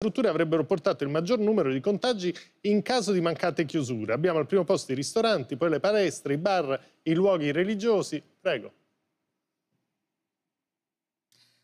strutture avrebbero portato il maggior numero di contagi in caso di mancate chiusure. Abbiamo al primo posto i ristoranti, poi le palestre, i bar, i luoghi religiosi. Prego.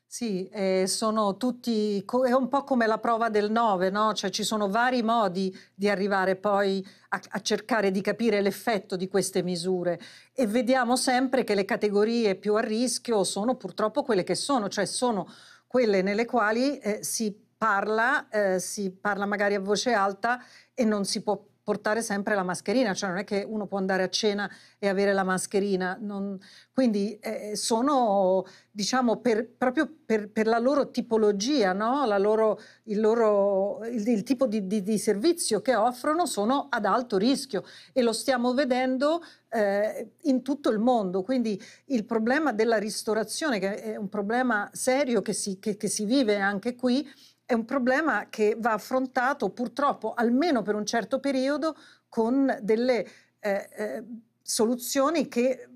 Sì, eh, sono tutti, è un po' come la prova del 9, no? cioè ci sono vari modi di arrivare poi a, a cercare di capire l'effetto di queste misure e vediamo sempre che le categorie più a rischio sono purtroppo quelle che sono, cioè sono quelle nelle quali eh, si parla, eh, si parla magari a voce alta e non si può portare sempre la mascherina, cioè non è che uno può andare a cena e avere la mascherina, non... quindi eh, sono diciamo per, proprio per, per, la loro tipologia, no? la loro, il, loro, il, il tipo di, di, di, servizio che offrono sono ad alto rischio e lo stiamo vedendo eh, in tutto il mondo, quindi il problema della ristorazione che è un problema serio che si, che, che si vive anche qui è un problema che va affrontato purtroppo, almeno per un certo periodo, con delle eh, eh, soluzioni che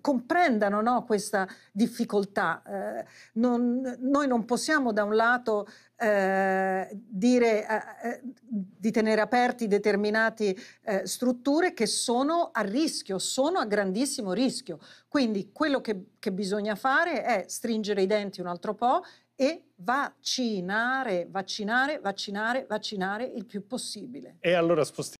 comprendano no, questa difficoltà. Eh, non, noi non possiamo da un lato eh, dire eh, eh di tenere aperti determinate eh, strutture che sono a rischio, sono a grandissimo rischio. Quindi quello che, che bisogna fare è stringere i denti un altro po' e vaccinare, vaccinare, vaccinare, vaccinare il più possibile. E allora spostiamo